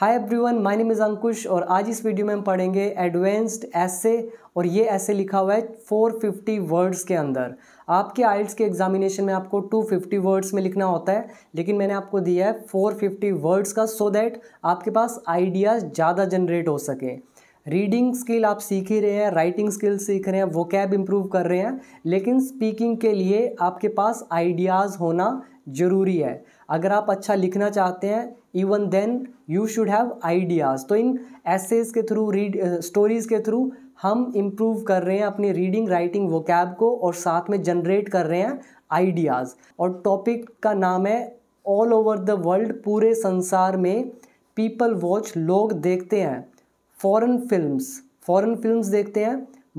hi everyone my name is Ankush और आज इस वीडियो में हम पढ़ेंगे एडवांस्ड ऐसे और ये ऐसे लिखा हुआ है 450 वर्ड्स के अंदर आपके आइल्स के एग्जामिनेशन में आपको 250 वर्ड्स में लिखना होता है लेकिन मैंने आपको दिया है 450 वर्ड्स का सो so दैट आपके पास आइडियाज़ ज़्यादा जनरेट हो सके रीडिंग स्किल आप सीख ही रहे हैं राइटिंग स्किल सीख रहे हैं वो कैब इम्प्रूव कर रहे हैं लेकिन स्पीकिंग के लिए आपके पास आइडियाज़ होना ज़रूरी है अगर आप अच्छा लिखना चाहते हैं even then you should have ideas तो इन एसेज के थ्रू रीड स्टोरीज़ के थ्रू हम इम्प्रूव कर रहे हैं अपनी रीडिंग राइटिंग वोकैब को और साथ में जनरेट कर रहे हैं आइडियाज़ और टॉपिक का नाम है ऑल ओवर द वर्ल्ड पूरे संसार में पीपल वॉच लोग देखते हैं फॉरेन फिल्म्स फॉरेन फिल्म्स देखते हैं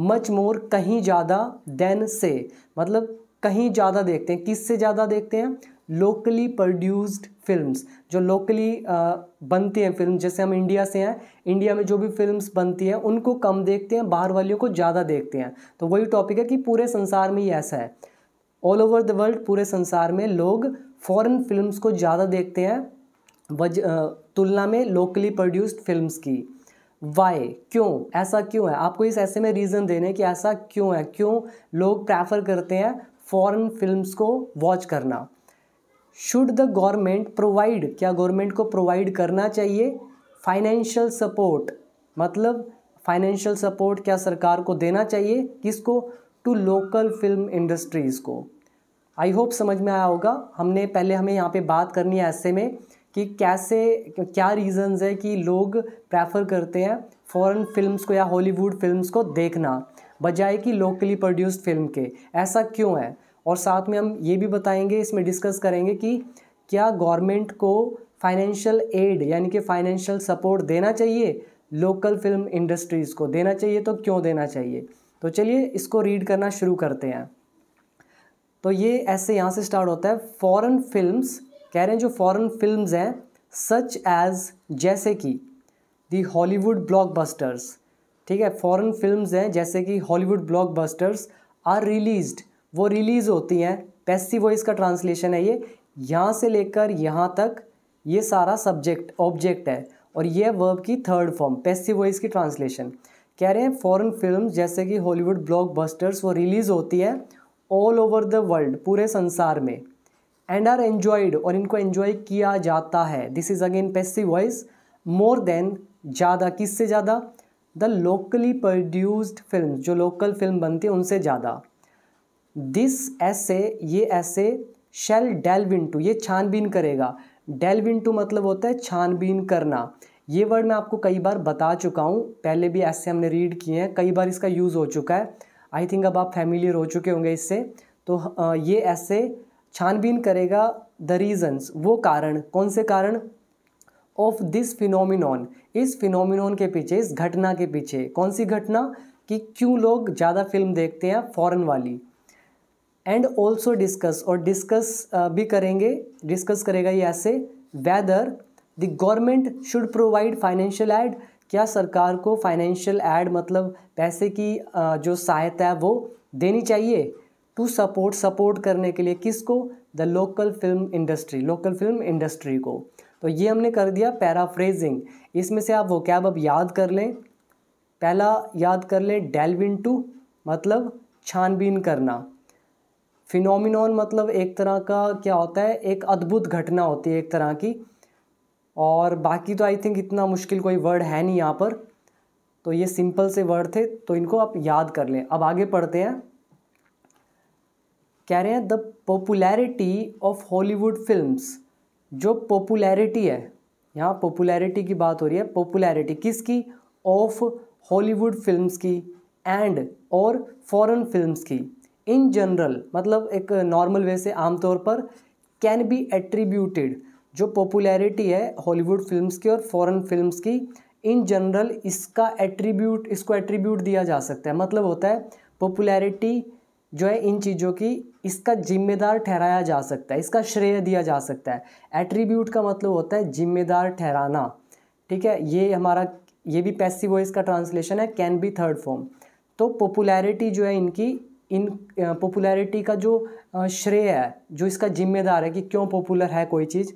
मच मोर कहीं ज़्यादा देन से मतलब कहीं ज़्यादा देखते हैं किस से ज़्यादा देखते हैं लोकली प्रोड्यूस्ड फिल्म्स जो लोकली बनती हैं फिल्म जैसे हम इंडिया से हैं इंडिया में जो भी फिल्म्स बनती हैं उनको कम देखते हैं बाहर वालियों को ज़्यादा देखते हैं तो वही टॉपिक है कि पूरे संसार में ही ऐसा है ऑल ओवर द वर्ल्ड पूरे संसार में लोग फॉरेन फिल्म्स को ज़्यादा देखते हैं वज तुलना में लोकली प्रोड्यूस्ड फिल्म्स की वाई क्यों ऐसा क्यों है आपको इस ऐसे में रीज़न देने कि ऐसा क्यों है क्यों लोग प्रेफर करते हैं फॉरेन फिल्म्स को वॉच करना शुड द गवर्नमेंट प्रोवाइड क्या गवर्नमेंट को प्रोवाइड करना चाहिए फाइनेंशियल सपोर्ट मतलब फाइनेंशियल सपोर्ट क्या सरकार को देना चाहिए किसको टू लोकल फिल्म इंडस्ट्रीज़ को आई होप समझ में आया होगा हमने पहले हमें यहाँ पे बात करनी है ऐसे में कि कैसे क्या रीजंस है कि लोग प्रेफर करते हैं फॉरेन फिल्म्स को या हॉलीवुड फिल्म्स को देखना बजाय कि लोकली प्रोड्यूस्ड फिल्म के ऐसा क्यों है और साथ में हम ये भी बताएंगे इसमें डिस्कस करेंगे कि क्या गवर्नमेंट को फाइनेंशियल एड यानी कि फाइनेंशियल सपोर्ट देना चाहिए लोकल फिल्म इंडस्ट्रीज़ को देना चाहिए तो क्यों देना चाहिए तो चलिए इसको रीड करना शुरू करते हैं तो ये ऐसे यहाँ से स्टार्ट होता है फॉरेन फिल्म्स कह रहे हैं जो फॉरेन फिल्म्स हैं सच एज जैसे कि दी हॉलीवुड ब्लॉकबस्टर्स ठीक है फॉरेन फिल्म्स हैं जैसे कि हॉलीवुड ब्लॉकबस्टर्स आर रिलीज्ड वो रिलीज़ होती हैं पैसी वॉइस का ट्रांसलेशन है ये यहाँ से लेकर यहाँ तक ये सारा सब्जेक्ट ऑब्जेक्ट है और ये वर्ब की थर्ड फॉर्म पैसिव वॉइस की ट्रांसलेशन कह रहे हैं फॉरेन फिल्म जैसे कि हॉलीवुड ब्लॉकबस्टर्स वो रिलीज़ होती है ऑल ओवर द वर्ल्ड पूरे संसार में एंड आर एन्जॉयड और इनको एन्जॉय किया जाता है this is again passive voice more than ज़्यादा किससे ज़्यादा द लोकली प्रोड्यूस्ड फिल्म जो लोकल फिल्म बनती है उनसे ज़्यादा दिस ऐसे ये ऐसे शेल डेल्व इनटू ये छानबीन करेगा डेल्व इनटू मतलब होता है छानबीन करना ये वर्ड मैं आपको कई बार बता चुका हूँ पहले भी ऐसे हमने रीड किए हैं कई बार इसका यूज़ हो चुका है आई थिंक अब आप फैमिलियर हो चुके होंगे इससे तो ये ऐसे छानबीन करेगा द रीज़न्स वो कारण कौन से कारण ऑफ दिस फिनोमिनॉन इस फिनोमिनॉन के पीछे इस घटना के पीछे कौन सी घटना कि क्यों लोग ज़्यादा फिल्म देखते हैं फ़ॉरन वाली एंड ऑल्सो डिस्कस और डिस्कस uh, भी करेंगे डिस्कस करेगा ये ऐसे whether the government should provide financial aid क्या सरकार को फाइनेंशियल एड मतलब पैसे की uh, जो सहायता है वो देनी चाहिए टू सपोर्ट सपोर्ट करने के लिए किसको the local film industry local film industry को तो ये हमने कर दिया पैराफ्रेजिंग इसमें से आप वो कैब अब याद कर लें पहला याद कर लें डेल्विन टू मतलब छानबीन करना फिनोमिनॉन मतलब एक तरह का क्या होता है एक अद्भुत घटना होती है एक तरह की और बाकी तो आई थिंक इतना मुश्किल कोई वर्ड है नहीं यहाँ पर तो ये सिंपल से वर्ड थे तो इनको आप याद कर लें अब आगे पढ़ते हैं कह रहे हैं the popularity of Hollywood films जो पॉपुलैरिटी है यहाँ पॉपुलैरिटी की बात हो रही है पॉपुलैरिटी किसकी ऑफ हॉलीवुड फिल्म्स की एंड और फॉरेन फिल्म्स की इन जनरल मतलब एक नॉर्मल वे से आमतौर पर कैन बी एट्रीब्यूटेड जो पॉपुलैरिटी है हॉलीवुड फिल्म्स की और फॉरेन फिल्म्स की इन जनरल इसका एट्रीब्यूट इसको एट्रीब्यूट दिया जा सकता है मतलब होता है पॉपुलैरिटी जो है इन चीज़ों की इसका जिम्मेदार ठहराया जा सकता है इसका श्रेय दिया जा सकता है एट्रीब्यूट का मतलब होता है जिम्मेदार ठहराना ठीक है ये हमारा ये भी पैसिव वॉइस का ट्रांसलेशन है कैन बी थर्ड फॉर्म तो पॉपुलैरिटी जो है इनकी इन पॉपुलैरिटी का जो श्रेय है जो इसका जिम्मेदार है कि क्यों पॉपुलर है कोई चीज़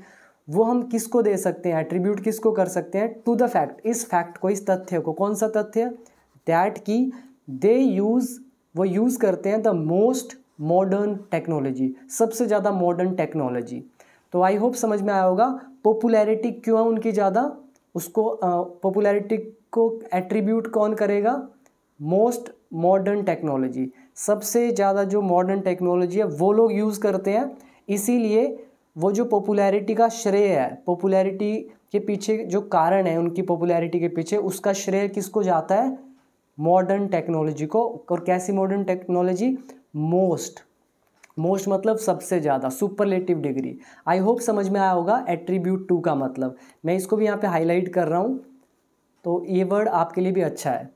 वो हम किसको दे सकते हैं एट्रीब्यूट किसको कर सकते हैं टू द फैक्ट इस फैक्ट को इस तथ्य को कौन सा तथ्य दैट की दे यूज़ वो यूज़ करते हैं द मोस्ट मॉडर्न टेक्नोलॉजी सबसे ज़्यादा मॉडर्न टेक्नोलॉजी तो आई होप समझ में आया होगा पॉपुलैरिटी क्यों है उनकी ज़्यादा उसको पॉपुलैरिटी को एट्रीब्यूट कौन करेगा मोस्ट मॉडर्न टेक्नोलॉजी सबसे ज़्यादा जो मॉडर्न टेक्नोलॉजी है वो लोग यूज़ करते हैं इसीलिए वो जो पॉपुलैरिटी का श्रेय है पॉपुलैरिटी के पीछे जो कारण है उनकी पॉपुलैरिटी के पीछे उसका श्रेय किसको जाता है मॉडर्न टेक्नोलॉजी को और कैसी मॉडर्न टेक्नोलॉजी मोस्ट मोस्ट मतलब सबसे ज़्यादा सुपरलेटिव डिग्री आई होप समझ में आया होगा एट्रीब्यूट टू का मतलब मैं इसको भी यहाँ पे हाईलाइट कर रहा हूँ तो ये वर्ड आपके लिए भी अच्छा है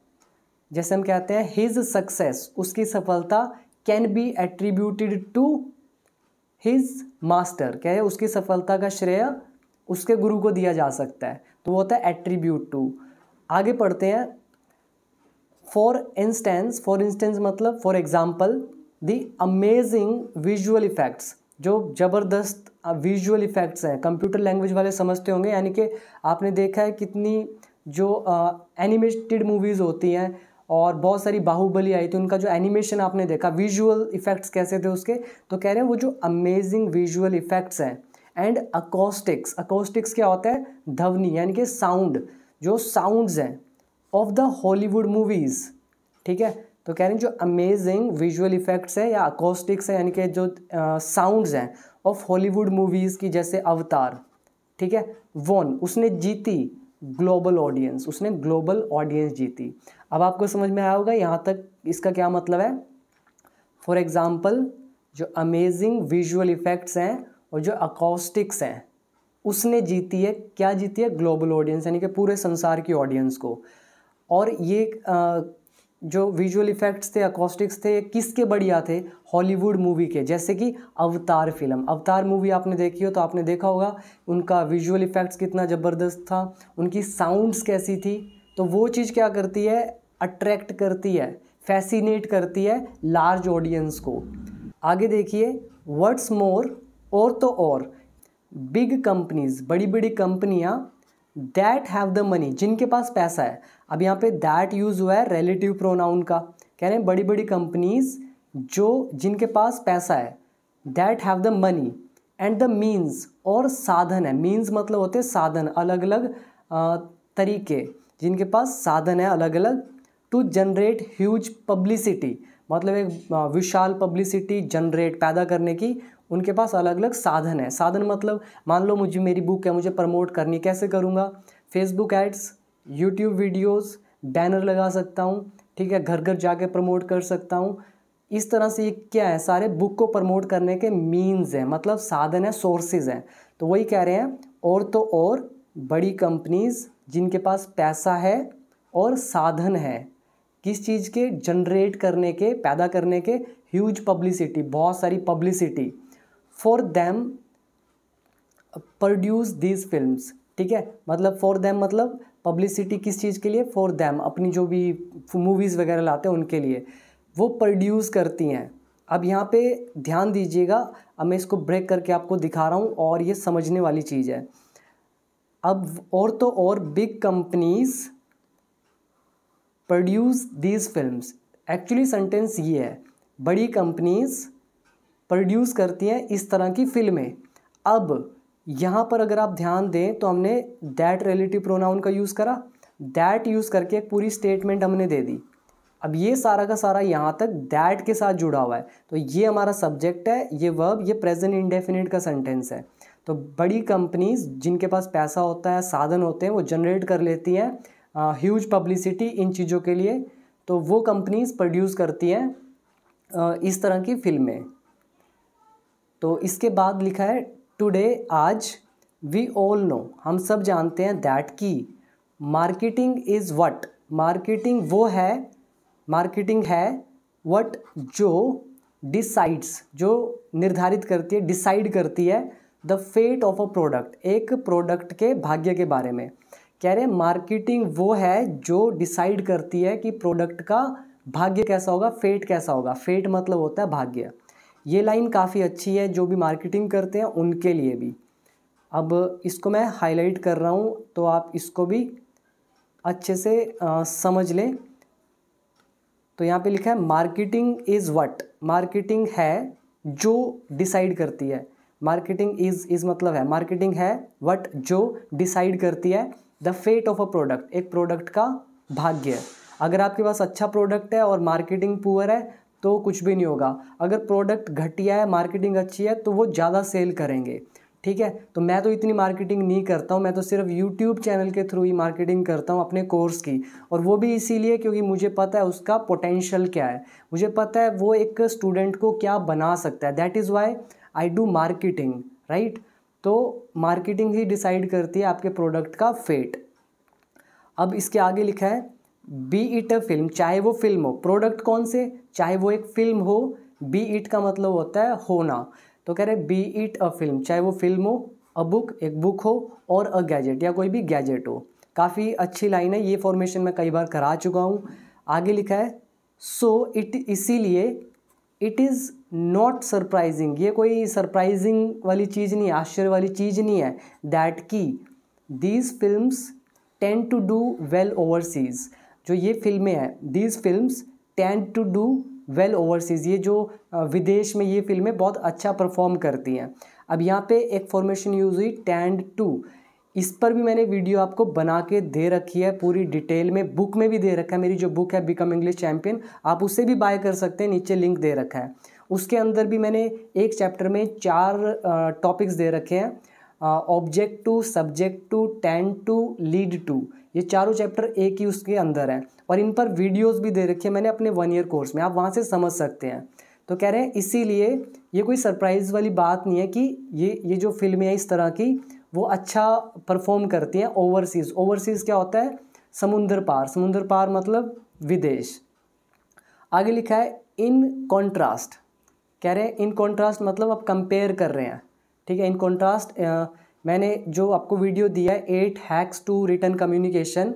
जैसे हम कहते हैं हिज सक्सेस उसकी सफलता can be attributed to his master क्या है उसकी सफलता का श्रेय उसके गुरु को दिया जा सकता है तो वो होता है एट्रीब्यूट टू आगे पढ़ते हैं फॉर इंस्टेंस फॉर इंस्टेंस मतलब for example the amazing visual effects जो ज़बरदस्त विजुअल इफ़ेक्ट्स हैं कंप्यूटर लैंग्वेज वाले समझते होंगे यानी कि आपने देखा है कितनी जो एनिमेटेड मूवीज़ होती हैं और बहुत सारी बाहुबली आई थी उनका जो एनिमेशन आपने देखा विजुअल इफ़ेक्ट्स कैसे थे उसके तो कह रहे हैं वो जो अमेजिंग विजुअल इफ़ेक्ट्स हैं एंड अकोस्टिक्स अकोस्टिक्स क्या होता है धवनी यानी कि साउंड जो साउंड्स हैं ऑफ द हॉलीवुड मूवीज़ ठीक है तो कह रहे हैं जो अमेजिंग विजुअल इफ़ेक्ट्स है या अकोस्टिक्स है यानी कि जो साउंड्स हैं ऑफ हॉलीवुड मूवीज़ की जैसे अवतार ठीक है वोन उसने जीती ग्लोबल ऑडियंस उसने ग्लोबल ऑडियंस जीती अब आपको समझ में आया होगा यहाँ तक इसका क्या मतलब है फॉर एग्ज़ाम्पल जो अमेजिंग विजुअल इफ़ेक्ट्स हैं और जो अकोस्टिक्स हैं उसने जीती है क्या जीती है ग्लोबल ऑडियंस यानी कि पूरे संसार की ऑडियंस को और ये जो विजुअल इफ़ेक्ट्स थे अकोस्टिक्स थे किसके बढ़िया थे हॉलीवुड मूवी के जैसे कि अवतार फिल्म अवतार मूवी आपने देखी हो तो आपने देखा होगा उनका विजुअल इफ़ेक्ट्स कितना ज़बरदस्त था उनकी साउंड्स कैसी थी तो वो चीज़ क्या करती है अट्रैक्ट करती है फैसिनेट करती है लार्ज ऑडियंस को आगे देखिए वर्ड्स मोर और तो और बिग कंपनीज़ बड़ी बड़ी कंपनियाँ दैट हैव द मनी जिनके पास पैसा है अब यहाँ पे दैट यूज़ हुआ है रिलेटिव प्रोनाउन का कह रहे हैं बड़ी बड़ी कंपनीज जो जिनके पास पैसा है that have the money and the means और साधन है मीन्स मतलब होते हैं साधन अलग अलग तरीके जिनके पास साधन है अलग अलग टू जनरेट ह्यूज पब्लिसिटी मतलब एक विशाल पब्लिसिटी जनरेट पैदा करने की उनके पास अलग अलग साधन है साधन मतलब मान लो मुझे मेरी बुक है मुझे प्रमोट करनी कैसे करूँगा Facebook ads YouTube videos banner लगा सकता हूँ ठीक है घर घर जाके प्रमोट कर सकता हूँ इस तरह से ये क्या है सारे बुक को प्रमोट करने के मीन्स हैं मतलब साधन है सोर्सेज हैं तो वही कह रहे हैं और तो और बड़ी कंपनीज़ जिनके पास पैसा है और साधन है किस चीज़ के जनरेट करने के पैदा करने के ह्यूज पब्लिसिटी बहुत सारी publicity for them produce these film ठीक है मतलब फॉर देम मतलब पब्लिसिटी किस चीज़ के लिए फॉर देम अपनी जो भी मूवीज़ वगैरह लाते हैं उनके लिए वो प्रोड्यूस करती हैं अब यहाँ पे ध्यान दीजिएगा अब मैं इसको ब्रेक करके आपको दिखा रहा हूँ और ये समझने वाली चीज़ है अब और तो और big companies produce these films actually sentence ये है बड़ी कंपनीज़ प्रोड्यूस करती हैं इस तरह की फिल्में अब यहाँ पर अगर आप ध्यान दें तो हमने दैट रिलेटिव प्रोनाउन का यूज़ करा दैट यूज़ करके एक पूरी स्टेटमेंट हमने दे दी अब ये सारा का सारा यहाँ तक दैट के साथ जुड़ा हुआ है तो ये हमारा सब्जेक्ट है ये वर्ब ये प्रेजेंट इंडेफिनिट का सेंटेंस है तो बड़ी कंपनीज जिनके पास पैसा होता है साधन होते हैं वो जनरेट कर लेती हैं ह्यूज पब्लिसिटी इन चीज़ों के लिए तो वो कंपनीज प्रोड्यूस करती हैं इस तरह की फिल्में तो इसके बाद लिखा है टुडे आज वी ऑल नो हम सब जानते हैं दैट की मार्केटिंग इज़ वट मार्केटिंग वो है मार्केटिंग है वट जो डिसाइड्स जो निर्धारित करती है डिसाइड करती है the fate of a product एक प्रोडक्ट के भाग्य के बारे में कह रहे हैं मार्केटिंग वो है जो डिसाइड करती है कि प्रोडक्ट का भाग्य कैसा होगा फेट कैसा होगा फेट मतलब होता है भाग्य ये लाइन काफ़ी अच्छी है जो भी मार्केटिंग करते हैं उनके लिए भी अब इसको मैं हाईलाइट कर रहा हूँ तो आप इसको भी अच्छे से आ, समझ लें तो यहाँ पे लिखा है मार्केटिंग इज़ व्हाट मार्केटिंग है जो डिसाइड करती है मार्केटिंग इज़ इज़ मतलब है मार्केटिंग है व्हाट जो डिसाइड करती है the fate of a product एक प्रोडक्ट का भाग्य अगर आपके पास अच्छा प्रोडक्ट है और मार्केटिंग पुअर है तो कुछ भी नहीं होगा अगर प्रोडक्ट घटिया है मार्केटिंग अच्छी है तो वो ज़्यादा सेल करेंगे ठीक है तो मैं तो इतनी मार्केटिंग नहीं करता हूँ मैं तो सिर्फ यूट्यूब चैनल के थ्रू ही मार्केटिंग करता हूँ अपने कोर्स की और वो भी इसीलिए क्योंकि मुझे पता है उसका पोटेंशियल क्या है मुझे पता है वो एक स्टूडेंट को क्या बना सकता है that is why I do marketing right तो मार्केटिंग ही डिसाइड करती है आपके प्रोडक्ट का फेट अब इसके आगे लिखा है बी इट अ फिल्म चाहे वो फिल्म हो प्रोडक्ट कौन से चाहे वो एक फिल्म हो बी इट का मतलब होता है होना तो कह रहे बी इट अ फिल्म चाहे वो फिल्म हो अ बुक एक बुक हो और अ गैजेट या कोई भी गैजेट हो काफ़ी अच्छी लाइन है ये फॉर्मेशन मैं कई बार करा चुका हूँ आगे लिखा है सो इट इसीलिए इट इज़ नॉट सरप्राइजिंग ये कोई सरप्राइजिंग वाली चीज़ नहीं आश्चर्य वाली चीज़ नहीं है दैट की these films tend to do well overseas जो ये फिल्में हैं these films tend to do well overseas ये जो विदेश में ये फिल्में बहुत अच्छा परफॉर्म करती हैं अब यहाँ पे एक फॉर्मेशन यूज़ हुई टेंड टू इस पर भी मैंने वीडियो आपको बना के दे रखी है पूरी डिटेल में बुक में भी दे रखा है मेरी जो बुक है बिकम इंग्लिश चैम्पियन आप उससे भी बाय कर सकते हैं नीचे लिंक दे रखा है उसके अंदर भी मैंने एक चैप्टर में चार टॉपिक्स दे रखे हैं object to subject to tend to lead to ये चारों चैप्टर एक ही उसके अंदर है और इन पर वीडियोस भी दे रखे हैं मैंने अपने वन ईयर कोर्स में आप वहाँ से समझ सकते हैं तो कह रहे हैं इसीलिए ये कोई सरप्राइज़ वाली बात नहीं है कि ये ये जो फिल्में हैं इस तरह की वो अच्छा परफॉर्म करती हैं ओवरसीज़ ओवरसीज़ क्या होता है समुंदर पार समुंदर पार मतलब विदेश आगे लिखा है इन कॉन्ट्रास्ट कह रहे हैं इन कॉन्ट्रास्ट मतलब आप कंपेयर कर रहे हैं ठीक है इन कॉन्ट्रास्ट मैंने जो आपको वीडियो दिया है eight hacks to written communication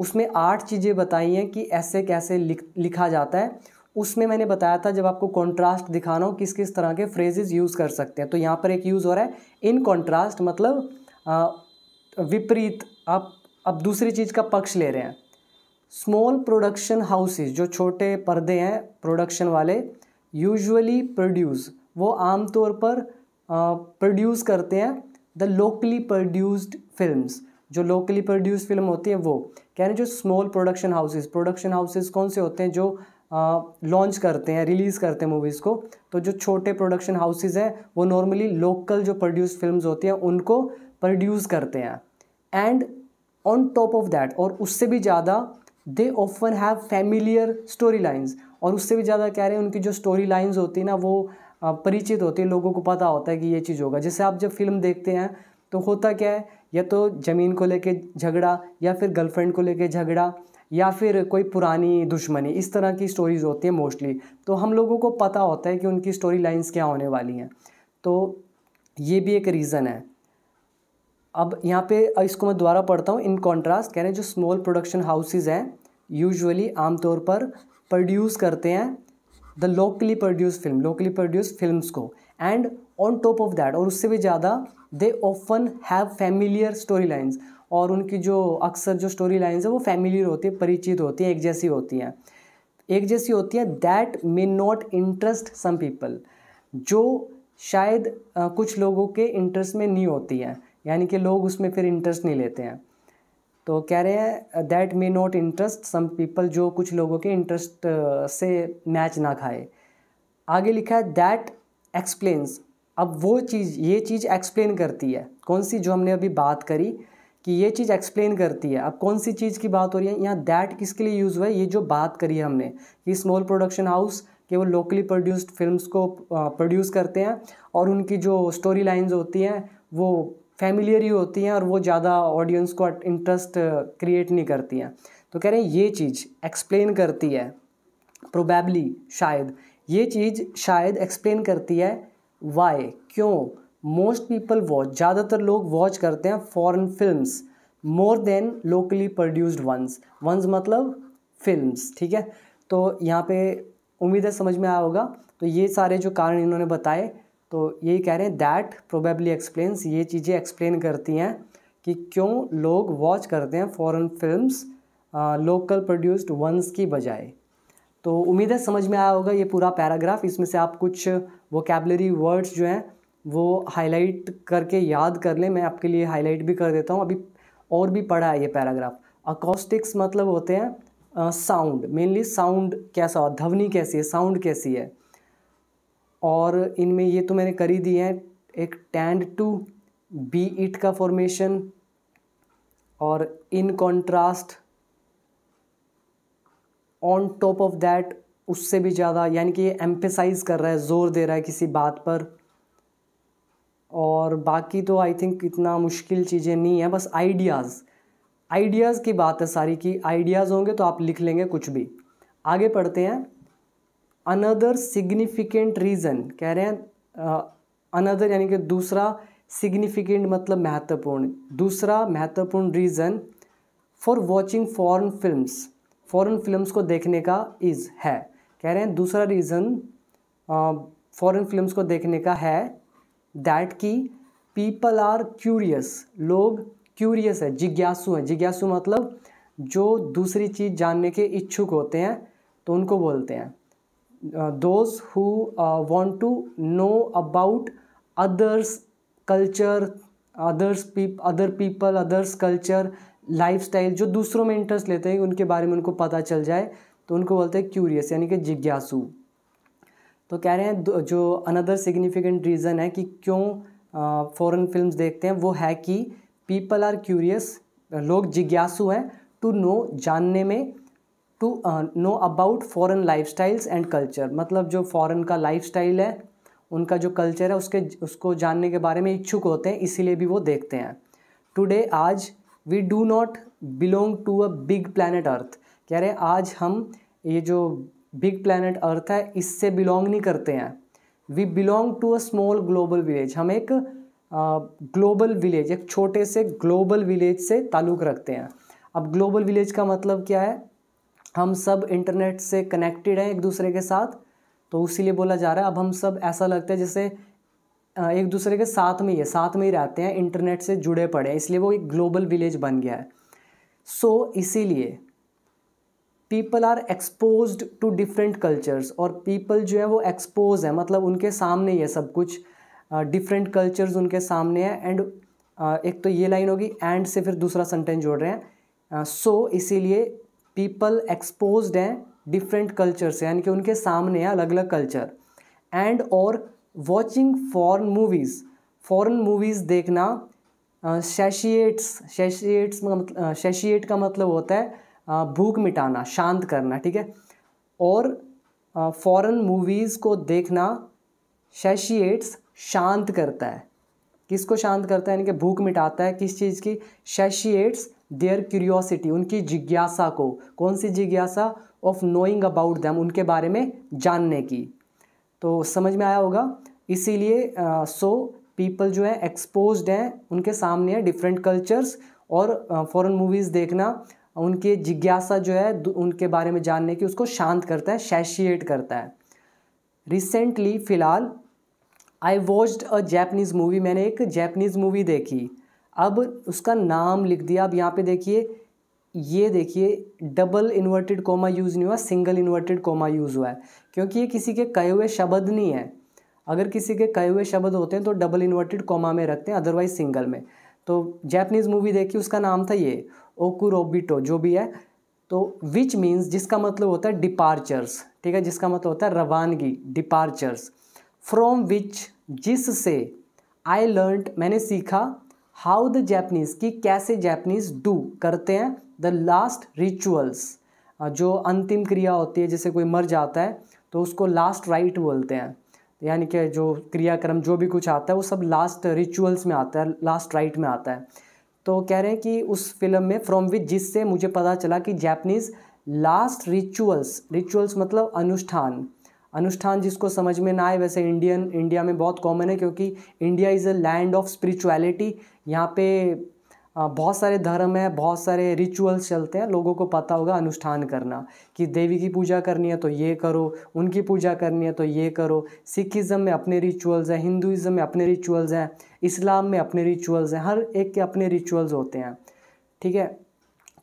उसमें आठ चीज़ें बताई हैं कि ऐसे कैसे लिख लिखा जाता है उसमें मैंने बताया था जब आपको कॉन्ट्रास्ट दिखाना हो किस किस तरह के फ्रेजेस यूज़ कर सकते हैं तो यहाँ पर एक यूज़ हो रहा है इन कॉन्ट्रास्ट मतलब विपरीत आप अब दूसरी चीज़ का पक्ष ले रहे हैं स्मॉल प्रोडक्शन हाउसेज जो छोटे पर्दे हैं प्रोडक्शन वाले यूजुअली प्रोड्यूस वो आमतौर पर प्रोड्यूस करते हैं द लोकली प्रोड्यूस्ड फिल्म जो लोकली प्रोड्यूस फिल्म होती है वो कह रहे जो small production houses production houses कौन से होते हैं जो लॉन्च करते हैं रिलीज़ करते हैं मूवीज़ को तो जो छोटे प्रोडक्शन हाउसेज हैं वो नॉर्मली लोकल जो प्रोड्यूस फिल्म होती हैं उनको प्रोड्यूस करते हैं and on top of that और उससे भी ज़्यादा they often have familiar story lines और उससे भी ज़्यादा कह रहे हैं उनकी जो स्टोरी लाइन्स होती है ना वो परिचित होती है लोगों को पता होता है कि ये चीज़ होगा जैसे आप जब फिल्म देखते हैं तो होता क्या है या तो ज़मीन को लेके झगड़ा या फिर गर्लफ्रेंड को लेके झगड़ा या फिर कोई पुरानी दुश्मनी इस तरह की स्टोरीज़ होती हैं मोस्टली तो हम लोगों को पता होता है कि उनकी स्टोरी लाइन्स क्या होने वाली हैं तो ये भी एक रीज़न है अब यहाँ पे इसको मैं दोबारा पढ़ता हूँ इन कॉन्ट्रास्ट कह रहे हैं जो स्मॉल प्रोडक्शन हाउसेज हैं यूजुअली आमतौर पर प्रोड्यूस करते हैं the locally produce film locally produce film को and on top of that और उससे भी ज़्यादा they often have familiar story lines और उनकी जो अक्सर जो स्टोरी लाइन्स है वो फैमिलियर होती है परिचित होती हैं एक जैसी होती हैं एक जैसी होती है that may not interest some people जो शायद आ, कुछ लोगों के इंटरेस्ट में नहीं होती हैं यानी कि लोग उसमें फिर इंटरेस्ट नहीं लेते हैं तो कह रहे हैं that may not interest some people जो कुछ लोगों के इंटरेस्ट uh, से मैच ना खाए आगे लिखा है दैट एक्सप्लेन्स अब वो चीज़ ये चीज़ एक्सप्लेन करती है कौन सी जो हमने अभी बात करी कि ये चीज़ एक्सप्लेन करती है अब कौन सी चीज़ की बात हो रही है यहाँ दैट किसके लिए यूज़ हुआ है ये जो बात करी है हमने कि स्मॉल प्रोडक्शन हाउस के वो लोकली प्रोड्यूस्ड फिल्म्स को प्रोड्यूस uh, करते हैं और उनकी जो स्टोरी लाइन्स होती हैं वो फैमिलियर ही होती हैं और वो ज़्यादा ऑडियंस को इंटरेस्ट क्रिएट uh, नहीं करती हैं तो कह रहे हैं ये चीज़ एक्सप्लेन करती है प्रोबेबली शायद ये चीज़ शायद एक्सप्लेन करती है वाई क्यों मोस्ट पीपल वॉच ज़्यादातर लोग वॉच करते हैं foreign films more than locally produced ones ones मतलब फिल्म्स ठीक है तो यहाँ पे उम्मीद है समझ में आया होगा तो ये सारे जो कारण इन्होंने बताए तो यही कह रहे हैं दैट प्रोबेबली एक्सप्लेन्स ये चीज़ें एक्सप्लेन करती हैं कि क्यों लोग वॉच करते हैं foreign films local produced ones की बजाय तो उम्मीद है समझ में आया होगा ये पूरा पैराग्राफ इसमें से आप कुछ वोकेबलरी वर्ड्स जो हैं वो हाईलाइट करके याद कर लें मैं आपके लिए हाईलाइट भी कर देता हूँ अभी और भी पढ़ा है ये पैराग्राफ अकोस्टिक्स मतलब होते हैं साउंड मेनली साउंड कैसा हो ध्वनि कैसी है साउंड कैसी है और इनमें ये तो मैंने कर ही दिए हैं एक टैंड टू बी इट का फॉर्मेशन और in contrast on top of that उससे भी ज़्यादा यानी कि ये एम्पेसाइज कर रहा है ज़ोर दे रहा है किसी बात पर और बाकी तो आई थिंक इतना मुश्किल चीज़ें नहीं है बस आइडियाज़ आइडियाज़ की बात है सारी कि आइडियाज़ होंगे तो आप लिख लेंगे कुछ भी आगे पढ़ते हैं अनदर सिग्निफिकेंट रीज़न कह रहे हैं अनदर यानी कि दूसरा सिग्निफिकेंट मतलब महत्वपूर्ण दूसरा महत्वपूर्ण reason for watching foreign films foreign films को देखने का इज़ है कह रहे हैं दूसरा रीज़न फॉरन फिल्म्स को देखने का है दैट की पीपल आर क्यूरियस लोग क्यूरियस है जिज्ञासु हैं जिज्ञासु मतलब जो दूसरी चीज़ जानने के इच्छुक होते हैं तो उनको बोलते हैं Uh, those who uh, want to know about others culture others other other people others culture lifestyle जो दूसरों में इंटरेस्ट लेते हैं उनके बारे में उनको पता चल जाए तो उनको बोलते हैं क्यूरियस यानी कि जिज्ञासु तो कह रहे हैं जो अनदर सिग्निफिकेंट रीज़न है कि क्यों फॉरेन uh, फिल्म्स देखते हैं वो है कि पीपल आर क्यूरियस लोग जिज्ञासु हैं टू नो जानने में to know about foreign lifestyles and culture मतलब जो फॉरेन का लाइफस्टाइल है उनका जो कल्चर है उसके उसको जानने के बारे में इच्छुक होते हैं इसीलिए भी वो देखते हैं टुडे आज we do not belong to a big planet earth कह रहे हैं आज हम ये जो बिग प्लानट अर्थ है इससे बिलोंग नहीं करते हैं we belong to a small global village हम एक ग्लोबल uh, विलेज एक छोटे से ग्लोबल विलेज से ताल्लुक़ रखते हैं अब ग्लोबल विलेज का मतलब क्या है हम सब इंटरनेट से कनेक्टेड हैं एक दूसरे के साथ तो उसीलिए बोला जा रहा है अब हम सब ऐसा लगता है जैसे एक दूसरे के साथ में ही है साथ में ही रहते हैं इंटरनेट से जुड़े पड़े हैं इसलिए वो एक ग्लोबल विलेज बन गया है सो so, इसीलिए people are expose to different cultures और पीपल जो है वो एक्सपोज है मतलब उनके सामने ही है सब कुछ डिफरेंट uh, कल्चर्स उनके सामने है एंड uh, एक तो ये लाइन होगी एंड से फिर दूसरा सेंटेंस जोड़ रहे हैं सो uh, so, इसीलिए पीपल एक्सपोज हैं डिफरेंट कल्चर से यानी कि उनके सामने है अलग अलग कल्चर एंड और watching foreign movies foreign movies देखना शैशिएट्स शैशिएट्स शैशिएट का मतलब होता है भूख मिटाना शांत करना ठीक है और फॉरेन मूवीज़ को देखना शैशिएट्स शांत करता है किसको शांत करता है यानी कि भूख मिटाता है किस चीज़ की शैशिएट्स देयर क्यूरियोसिटी उनकी जिज्ञासा को कौन सी जिज्ञासा ऑफ नोइंग अबाउट दैम उनके बारे में जानने की तो समझ में आया होगा इसीलिए सो पीपल जो है एक्सपोज हैं उनके सामने है डिफरेंट कल्चर्स और फॉरेन uh, मूवीज़ देखना उनके जिज्ञासा जो है उनके बारे में जानने की उसको शांत करता है शैशिएट करता है रिसेंटली फ़िलहाल I watched a Japanese movie मैंने एक जैपनीज़ मूवी देखी अब उसका नाम लिख दिया अब यहाँ पे देखिए ये देखिए डबल इन्वर्टेड कोमा यूज़ नहीं हुआ सिंगल इन्वर्टेड कोमा यूज़ हुआ है क्योंकि ये किसी के कहे हुए शब्द नहीं है अगर किसी के कहे हुए शब्द होते हैं तो डबल इन्वर्टेड कोमा में रखते हैं अदरवाइज सिंगल में तो जैपनीज़ मूवी देखी उसका नाम था ये ओकुरोबिटो जो भी है तो विच मीन्स जिसका मतलब होता है डिपार्चर्स ठीक है जिसका मतलब होता है रवानगी डिपार्चर्स फ्रॉम विच जिस से आई लर्नट मैंने सीखा हाउ द जैपनीज़ कि कैसे जैपनीज़ डू करते हैं द लास्ट रिचुअल्स जो अंतिम क्रिया होती है जैसे कोई मर जाता है तो उसको लास्ट राइट बोलते हैं यानी कि जो क्रियाक्रम जो भी कुछ आता है वो सब लास्ट रिचुअल्स में आता है लास्ट राइट में आता है तो कह रहे हैं कि उस फिल्म में फ्रॉम विच जिससे मुझे पता चला कि जैपनीज़ लास्ट रिचुअल्स रिचुअल्स मतलब अनुष्ठान अनुष्ठान जिसको समझ में ना आए वैसे इंडियन इंडिया में बहुत कॉमन है क्योंकि India is a land of spirituality यहाँ पे बहुत सारे धर्म है बहुत सारे रिचुअल्स चलते हैं लोगों को पता होगा अनुष्ठान करना कि देवी की पूजा करनी है तो ये करो उनकी पूजा करनी है तो ये करो सिखिज़म में अपने रिचुअल्स हैं हिंदुज़म में अपने रिचुअल्स हैं इस्लाम में अपने रिचुअल्स हैं हर एक के अपने रिचुअल्स होते हैं ठीक है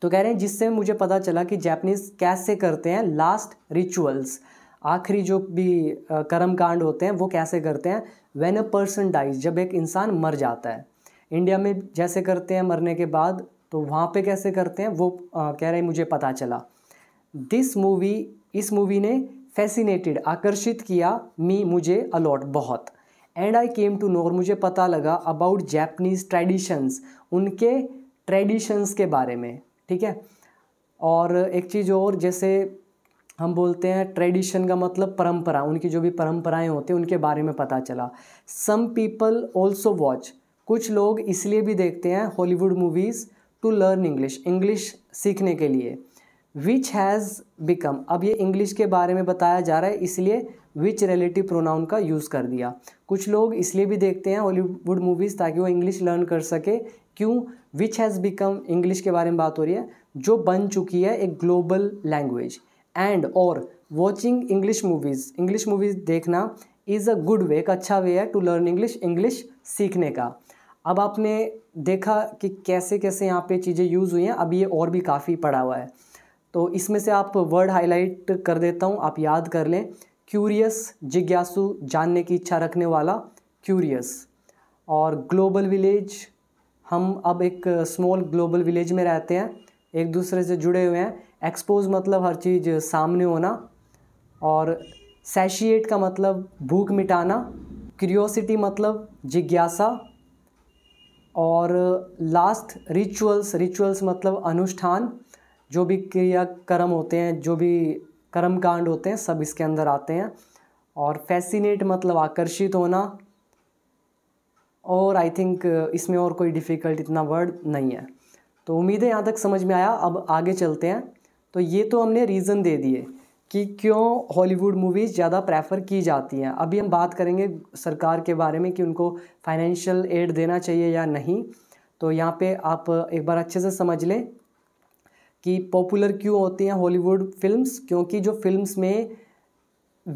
तो कह रहे हैं जिससे मुझे पता चला कि जैपनीज़ कैसे करते हैं लास्ट रिचुअल्स आखिरी जो भी कर्म कांड होते हैं वो कैसे करते हैं वेन अ पर्सन डाइज जब एक इंसान मर जाता है इंडिया में जैसे करते हैं मरने के बाद तो वहाँ पे कैसे करते हैं वो आ, कह रहे हैं मुझे पता चला दिस मूवी इस मूवी ने फैसिनेटेड आकर्षित किया मी मुझे अलॉट बहुत and I came to know और मुझे पता लगा अबाउट जैपनीज़ ट्रेडिशंस उनके ट्रेडिशंस के बारे में ठीक है और एक चीज़ और जैसे हम बोलते हैं ट्रेडिशन का मतलब परंपरा उनकी जो भी परंपराएं होती हैं उनके बारे में पता चला सम पीपल ऑल्सो वॉच कुछ लोग इसलिए भी देखते हैं Hollywood movies to learn English English सीखने के लिए विच हैज़ बिकम अब ये इंग्लिश के बारे में बताया जा रहा है इसलिए विच रिलेटिव प्रोनाउन का यूज़ कर दिया कुछ लोग इसलिए भी देखते हैं हॉलीवुड मूवीज़ ताकि वो इंग्लिश लर्न कर सके क्यों विच हैज़ बिकम इंग्लिश के बारे में बात हो रही है जो बन चुकी है एक ग्लोबल लैंग्वेज एंड और watching English movies English movies देखना इज़ अ गुड वे एक अच्छा वे है टू लर्न इंग्लिश इंग्लिश सीखने का अब आपने देखा कि कैसे कैसे यहाँ पे चीज़ें यूज़ हुई हैं अब ये और भी काफ़ी पड़ा हुआ है तो इसमें से आप वर्ड हाईलाइट कर देता हूँ आप याद कर लें क्यूरियस जिज्ञासु जानने की इच्छा रखने वाला क्यूरियस और ग्लोबल विलेज हम अब एक स्मॉल ग्लोबल विलेज में रहते हैं एक दूसरे से जुड़े हुए हैं एक्सपोज मतलब हर चीज़ सामने होना और सैशिएट का मतलब भूख मिटाना क्यूरियोसिटी मतलब जिज्ञासा और लास्ट रिचुअल्स रिचुअल्स मतलब अनुष्ठान जो भी क्रिया कर्म होते हैं जो भी कर्म कांड होते हैं सब इसके अंदर आते हैं और फैसिनेट मतलब आकर्षित होना और आई थिंक इसमें और कोई डिफ़िकल्ट इतना वर्ड नहीं है तो उम्मीद है यहाँ तक समझ में आया अब आगे चलते हैं तो ये तो हमने रीज़न दे दिए कि क्यों हॉलीवुड मूवीज़ ज़्यादा प्रेफर की जाती हैं अभी हम बात करेंगे सरकार के बारे में कि उनको फाइनेंशियल एड देना चाहिए या नहीं तो यहाँ पे आप एक बार अच्छे से समझ लें कि पॉपुलर क्यों होती हैं हॉलीवुड फिल्म्स क्योंकि जो फिल्म्स में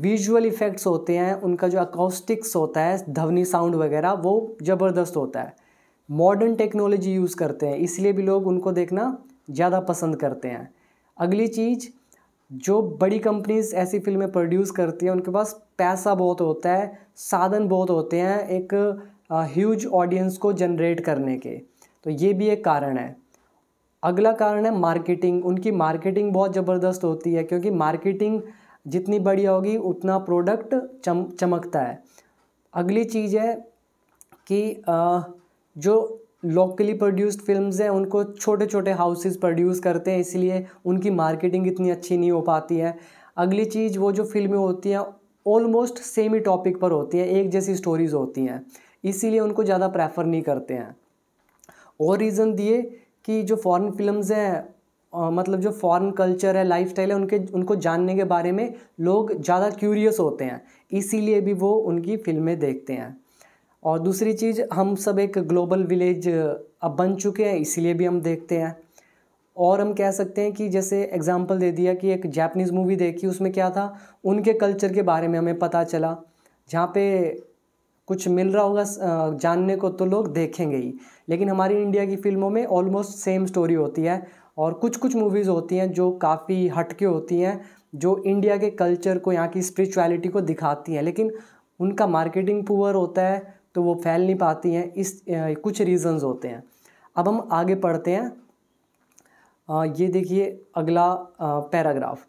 विजुअल इफ़ेक्ट्स होते हैं उनका जो अकाउस्टिक्स होता है ध्वनि साउंड वगैरह वो ज़बरदस्त होता है मॉडर्न टेक्नोलॉजी यूज़ करते हैं इसलिए भी लोग उनको देखना ज़्यादा पसंद करते हैं अगली चीज़ जो बड़ी कंपनीज ऐसी फिल्में प्रोड्यूस करती हैं उनके पास पैसा बहुत होता है साधन बहुत होते हैं एक ह्यूज ऑडियंस को जनरेट करने के तो ये भी एक कारण है अगला कारण है मार्केटिंग उनकी मार्केटिंग बहुत ज़बरदस्त होती है क्योंकि मार्केटिंग जितनी बढ़िया होगी उतना प्रोडक्ट चम चमकता है अगली चीज़ है कि जो लोकली प्रोड्यूस्ड फिल्म्स हैं उनको छोटे छोटे हाउसेस प्रोड्यूस करते हैं इसलिए उनकी मार्केटिंग इतनी अच्छी नहीं हो पाती है अगली चीज़ वो जो फिल्में होती हैं ऑलमोस्ट सेम ही टॉपिक पर होती हैं एक जैसी स्टोरीज़ होती हैं इसीलिए उनको ज़्यादा प्रेफर नहीं करते हैं और रीज़न दिए कि जो फॉरेन फिल्म्स हैं मतलब जो फॉरेन कल्चर है लाइफ है उनके उनको जानने के बारे में लोग ज़्यादा क्यूरियस होते हैं इसीलिए भी वो उनकी फिल्में देखते हैं और दूसरी चीज़ हम सब एक ग्लोबल विलेज अब बन चुके हैं इसीलिए भी हम देखते हैं और हम कह सकते हैं कि जैसे एग्जाम्पल दे दिया कि एक जापनीज़ मूवी देखी उसमें क्या था उनके कल्चर के बारे में हमें पता चला जहाँ पे कुछ मिल रहा होगा जानने को तो लोग देखेंगे ही लेकिन हमारी इंडिया की फिल्मों में ऑलमोस्ट सेम स्टोरी होती है और कुछ कुछ मूवीज़ होती हैं जो काफ़ी हटके होती हैं जो इंडिया के कल्चर को यहाँ की स्पिरिचुअलिटी को दिखाती हैं लेकिन उनका मार्केटिंग पुअर होता है तो वो फैल नहीं पाती हैं इस कुछ रीज़न्स होते हैं अब हम आगे पढ़ते हैं ये देखिए अगला पैराग्राफ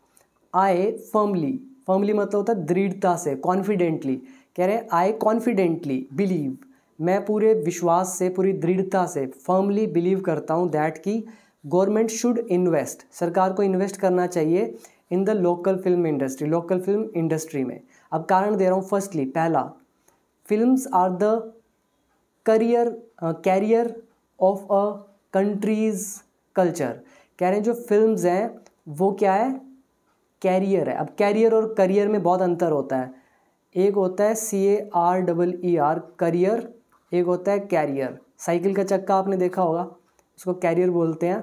आए फर्मली फर्मली मतलब होता है दृढ़ता से कॉन्फिडेंटली कह रहे हैं आए कॉन्फिडेंटली बिलीव मैं पूरे विश्वास से पूरी दृढ़ता से फर्मली बिलीव करता हूँ दैट कि गवर्नमेंट शुड इन्वेस्ट सरकार को इन्वेस्ट करना चाहिए in the local film industry local film industry में अब कारण दे रहा हूँ फर्स्टली पहला films are the career uh, carrier of a country's culture कह रहे हैं जो films हैं वो क्या है कैरियर है अब कैरियर और करियर में बहुत अंतर होता है एक होता है C A R double E R career एक होता है कैरियर साइकिल का चक्का आपने देखा होगा उसको कैरियर बोलते हैं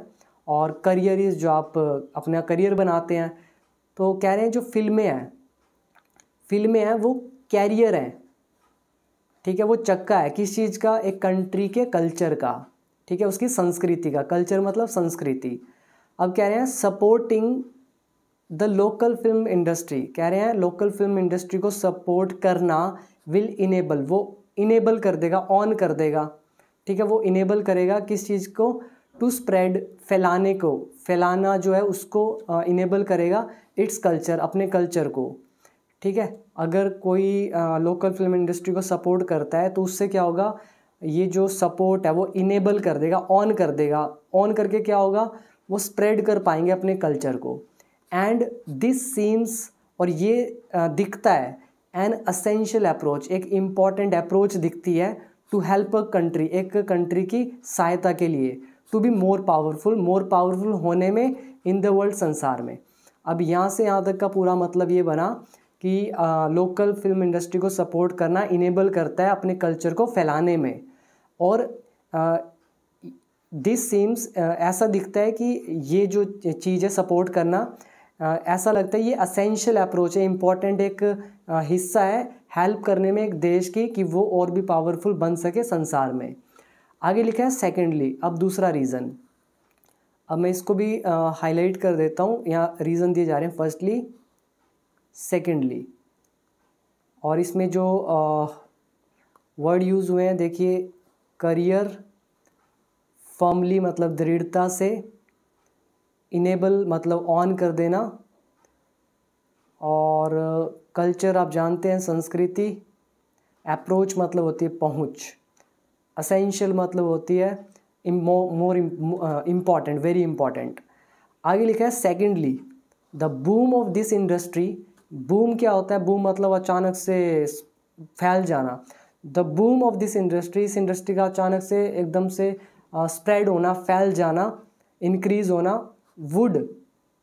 और करियर इज़ जो आप uh, अपना करियर बनाते हैं तो कह रहे हैं जो फिल्में हैं फिल्में हैं वो कैरियर हैं ठीक है वो चक्का है किस चीज़ का एक कंट्री के कल्चर का ठीक है उसकी संस्कृति का कल्चर मतलब संस्कृति अब कह रहे हैं supporting the local film industry कह रहे हैं लोकल फिल्म इंडस्ट्री को सपोर्ट करना विल इनेबल वो इनेबल कर देगा ऑन कर देगा ठीक है वो इनेबल करेगा किस चीज़ को टू स्प्रेड फैलाने को फैलाना जो है उसको इनेबल करेगा इट्स कल्चर अपने कल्चर को ठीक है अगर कोई आ, लोकल फिल्म इंडस्ट्री को सपोर्ट करता है तो उससे क्या होगा ये जो सपोर्ट है वो इनेबल कर देगा ऑन कर देगा ऑन करके क्या होगा वो स्प्रेड कर पाएंगे अपने कल्चर को एंड दिस सीम्स और ये दिखता है एन असेंशियल अप्रोच एक इम्पॉर्टेंट अप्रोच दिखती है टू हेल्प अ कंट्री एक कंट्री की सहायता के लिए to be more powerful more powerful होने में इन द वर्ल्ड संसार में अब यहाँ से यहाँ तक का पूरा मतलब ये बना कि आ, लोकल फिल्म इंडस्ट्री को सपोर्ट करना इनेबल करता है अपने कल्चर को फैलाने में और आ, दिस सीम्स ऐसा दिखता है कि ये जो चीज़ है सपोर्ट करना आ, ऐसा लगता है ये असेंशियल अप्रोच है इम्पॉर्टेंट एक आ, हिस्सा है हेल्प करने में एक देश की कि वो और भी पावरफुल बन सके संसार में आगे लिखा है सेकेंडली अब दूसरा रीज़न अब मैं इसको भी हाईलाइट कर देता हूँ यहाँ रीज़न दिए जा रहे हैं फर्स्टली सेकेंडली और इसमें जो वर्ड यूज़ हुए हैं देखिए करियर फर्मली मतलब दृढ़ता से इनेबल मतलब ऑन कर देना और कल्चर आप जानते हैं संस्कृति अप्रोच मतलब होती है पहुंच असेंशियल मतलब होती है मोर इम्पॉर्टेंट वेरी इम्पॉर्टेंट आगे लिखा है secondly the boom of this industry boom क्या होता है बूम मतलब अचानक से फैल जाना the boom of this industry इस इंडस्ट्री का अचानक से एकदम से स्प्रेड होना फैल जाना इंक्रीज होना वुड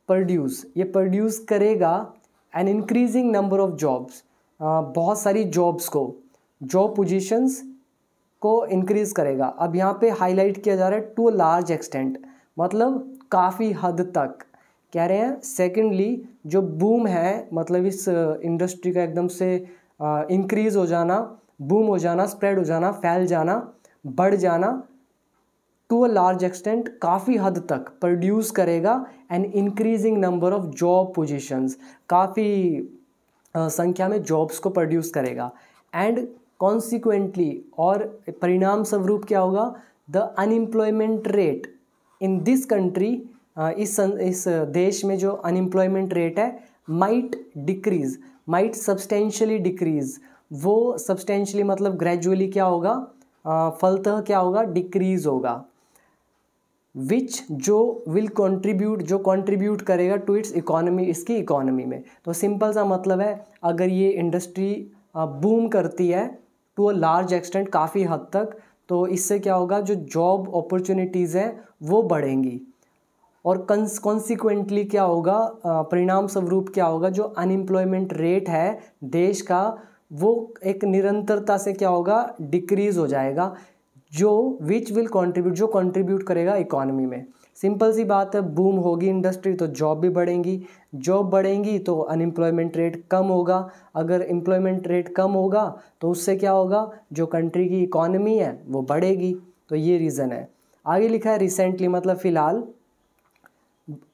प्रोड्यूस ये प्रोड्यूस करेगा an increasing number of jobs बहुत सारी जॉब्स को जॉब पोजीशंस को इंक्रीज करेगा अब यहाँ पे हाईलाइट किया जा रहा है टू अ लार्ज एक्सटेंट मतलब काफ़ी हद तक कह रहे हैं सेकेंडली जो बूम है मतलब इस इंडस्ट्री का एकदम से इंक्रीज हो जाना बूम हो जाना स्प्रेड हो जाना फैल जाना बढ़ जाना टू अ लार्ज एक्सटेंट काफ़ी हद तक प्रोड्यूस करेगा an increasing number of job positions काफ़ी संख्या में जॉब्स को प्रोड्यूस करेगा एंड कॉन्सिक्वेंटली और परिणाम स्वरूप क्या होगा the unemployment rate in this country इस इस देश में जो अनएम्प्लॉयमेंट रेट है might decrease might substantially decrease वो सब्सटेंशली मतलब ग्रेजुअली क्या होगा फलतः क्या होगा डिक्रीज़ होगा विच जो विल कॉन्ट्रीब्यूट जो कॉन्ट्रीब्यूट करेगा टू इट्स इकोनॉमी इसकी इकोनॉमी में तो सिंपल सा मतलब है अगर ये इंडस्ट्री बूम करती है टू अ लार्ज एक्सटेंट काफ़ी हद तक तो इससे क्या होगा जो जॉब अपॉर्चुनिटीज़ हैं वो बढ़ेंगी और कॉन्सिक्वेंटली क्या होगा परिणाम स्वरूप क्या होगा जो अनएम्प्लॉयमेंट रेट है देश का वो एक निरंतरता से क्या होगा डिक्रीज़ हो जाएगा जो विच विल कंट्रीब्यूट जो कंट्रीब्यूट करेगा इकोनॉमी में सिंपल सी बात है बूम होगी इंडस्ट्री तो जॉब भी बढ़ेंगी जॉब बढ़ेंगी तो अनएम्प्लॉयमेंट रेट कम होगा अगर एम्प्लॉयमेंट रेट कम होगा तो उससे क्या होगा जो कंट्री की इकोनॉमी है वो बढ़ेगी तो ये रीज़न है आगे लिखा है रिसेंटली मतलब फ़िलहाल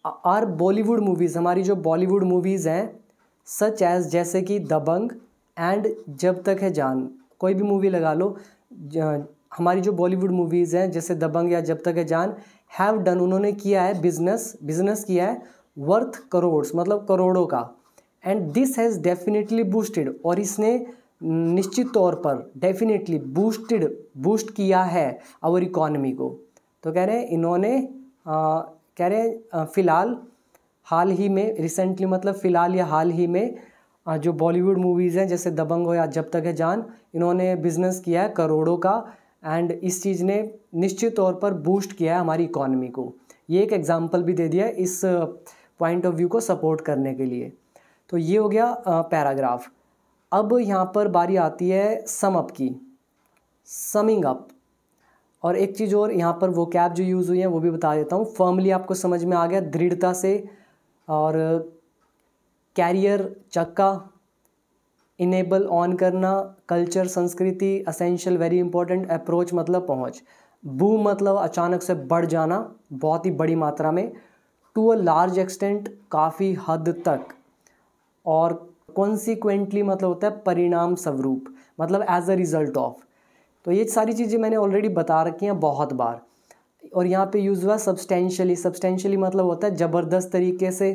आर बॉलीवुड मूवीज़ हमारी जो बॉलीवुड मूवीज़ हैं सच एज जैसे कि दबंग एंड जब तक है जान कोई भी मूवी लगा लो हमारी जो बॉलीवुड मूवीज़ हैं जैसे दबंग या जब तक है जान हैव डन उन्होंने किया है बिजनेस बिजनेस किया है वर्थ करोड़ मतलब करोड़ों का and this has definitely boosted और इसने निश्चित तौर पर डेफिनेटली बूस्टेड बूस्ट किया है आवर इकॉनमी को तो कह रहे हैं इन्होंने कह रहे हैं फ़िलहाल हाल ही में रिसेंटली मतलब फ़िलहाल या हाल ही में जो बॉलीवुड मूवीज़ हैं जैसे दबंग हो या जब तक है जान इन्होंने बिज़नेस किया है करोड़ों का एंड इस चीज़ ने निश्चित तौर पर बूस्ट किया है हमारी इकॉनमी को ये एक एग्ज़ाम्पल भी दे दिया इस पॉइंट ऑफ व्यू को सपोर्ट करने के लिए तो ये हो गया पैराग्राफ अब यहाँ पर बारी आती है समअप की समिंग अप और एक चीज़ और यहाँ पर वो कैब जो यूज़ हुई है वो भी बता देता हूँ फर्मली आपको समझ में आ गया दृढ़ता से और कैरियर चक्का इनेबल ऑन करना कल्चर संस्कृति असेंशियल वेरी इंपॉर्टेंट अप्रोच मतलब पहुँच बू मतलब अचानक से बढ़ जाना बहुत ही बड़ी मात्रा में टू अ लार्ज एक्सटेंट काफ़ी हद तक और कॉन्सिक्वेंटली मतलब होता है परिणाम स्वरूप मतलब एज अ रिजल्ट ऑफ तो ये सारी चीज़ें मैंने ऑलरेडी बता रखी हैं बहुत बार और यहाँ पे यूज़ हुआ सब्सटेंशली सब्सटेंशियली मतलब होता है ज़बरदस्त तरीके से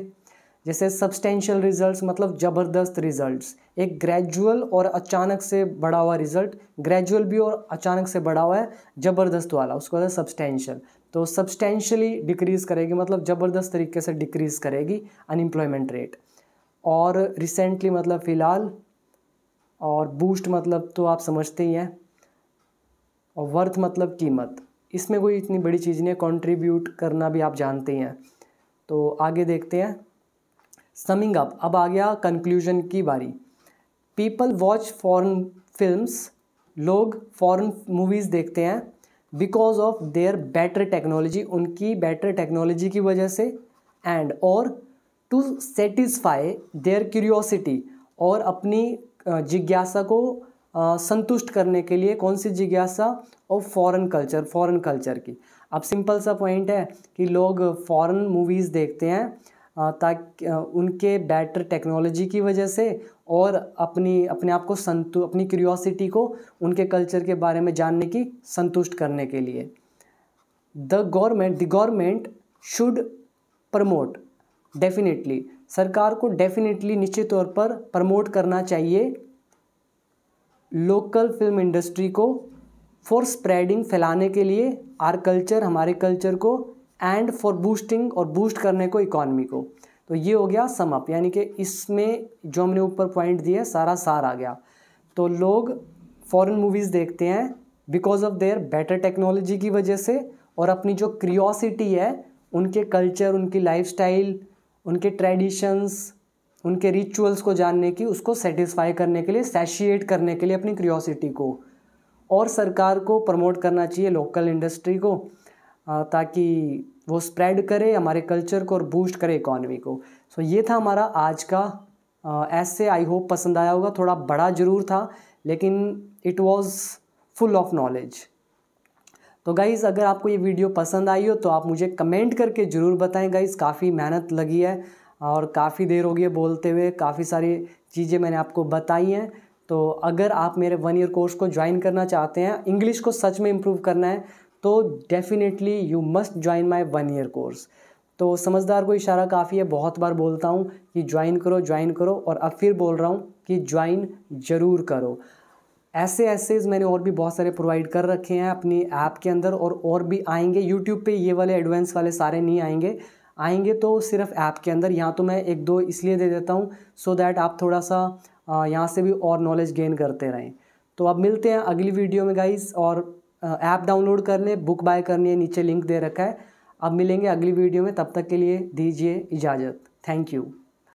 जैसे सब्सटेंशियल रिजल्ट्स मतलब ज़बरदस्त रिजल्ट्स एक ग्रेजुअल और अचानक से बढ़ा हुआ रिजल्ट ग्रेजुअल भी और अचानक से बढ़ा हुआ है ज़बरदस्त वाला उसको होता है सब्सटेंशियल तो सब्सटेंशली डिक्रीज़ करेगी मतलब ज़बरदस्त तरीके से डिक्रीज़ करेगी अनएम्प्लॉयमेंट रेट और रिसेंटली मतलब फ़िलहाल और बूस्ट मतलब तो आप समझते ही हैं और वर्थ मतलब कीमत इसमें कोई इतनी बड़ी चीज़ नहीं है कॉन्ट्रीब्यूट करना भी आप जानते ही हैं तो आगे देखते हैं समिंग अप अब आ गया कंक्लूजन की बारी पीपल वॉच फॉरन फिल्म्स लोग फॉरन मूवीज़ देखते हैं because of their better technology उनकी बेटर टेक्नोलॉजी की वजह से एंड और टू सेटिस्फाई देयर क्यूरियोसिटी और अपनी जिज्ञासा को संतुष्ट करने के लिए कौन सी जिज्ञासा और फॉरेन कल्चर फॉरेन कल्चर की अब सिंपल सा पॉइंट है कि लोग फॉरेन मूवीज़ देखते हैं ताकि उनके बेटर टेक्नोलॉजी की वजह से और अपनी अपने आप को संतु अपनी क्यूरियोसिटी को उनके कल्चर के बारे में जानने की संतुष्ट करने के लिए the government the government should promote definitely सरकार को डेफिनेटली निश्चित तौर पर प्रमोट करना चाहिए लोकल फिल्म इंडस्ट्री को फॉर स्प्रेडिंग फैलाने के लिए आर कल्चर हमारे कल्चर को एंड फॉर बूस्टिंग और बूस्ट करने को इकॉनमी को तो ये हो गया समअप यानी कि इसमें जो हमने ऊपर पॉइंट दिए सारा सार आ गया तो लोग फॉरेन मूवीज़ देखते हैं because of their better technology की वजह से और अपनी जो क्रियोसिटी है उनके कल्चर उनकी लाइफ उनके ट्रेडिशंस उनके रिचुअल्स को जानने की उसको सेटिस्फाई करने के लिए सैशिएट करने के लिए अपनी क्यूरोसिटी को और सरकार को प्रमोट करना चाहिए लोकल इंडस्ट्री को ताकि वो स्प्रेड करे हमारे कल्चर को और बूस्ट करे इकॉनमी को सो ये था हमारा आज का ऐसे आई होप पसंद आया होगा थोड़ा बड़ा ज़रूर था लेकिन it was full of knowledge तो गाइज़ अगर आपको ये वीडियो पसंद आई हो तो आप मुझे कमेंट करके ज़रूर बताएं गाइज़ काफ़ी मेहनत लगी है और काफ़ी देर हो गई है बोलते हुए काफ़ी सारी चीज़ें मैंने आपको बताई हैं तो अगर आप मेरे वन ईयर कोर्स को ज्वाइन करना चाहते हैं इंग्लिश को सच में इम्प्रूव करना है तो definitely you must join my one year course तो समझदार को इशारा काफ़ी है बहुत बार बोलता हूँ कि ज्वाइन करो ज्वाइन करो और अब फिर बोल रहा हूँ कि ज्वाइन ज़रूर करो ऐसे ऐसेज मैंने और भी बहुत सारे प्रोवाइड कर रखे हैं अपनी ऐप के अंदर और और भी आएंगे यूट्यूब पे ये वाले एडवांस वाले सारे नहीं आएंगे आएंगे तो सिर्फ ऐप के अंदर यहाँ तो मैं एक दो इसलिए दे देता हूँ सो दैट आप थोड़ा सा यहाँ से भी और नॉलेज गेन करते रहें तो अब मिलते हैं अगली वीडियो में गाइस और ऐप डाउनलोड कर लें बुक बाय करनी है नीचे लिंक दे रखा है अब मिलेंगे अगली वीडियो में तब तक के लिए दीजिए इजाज़त थैंक यू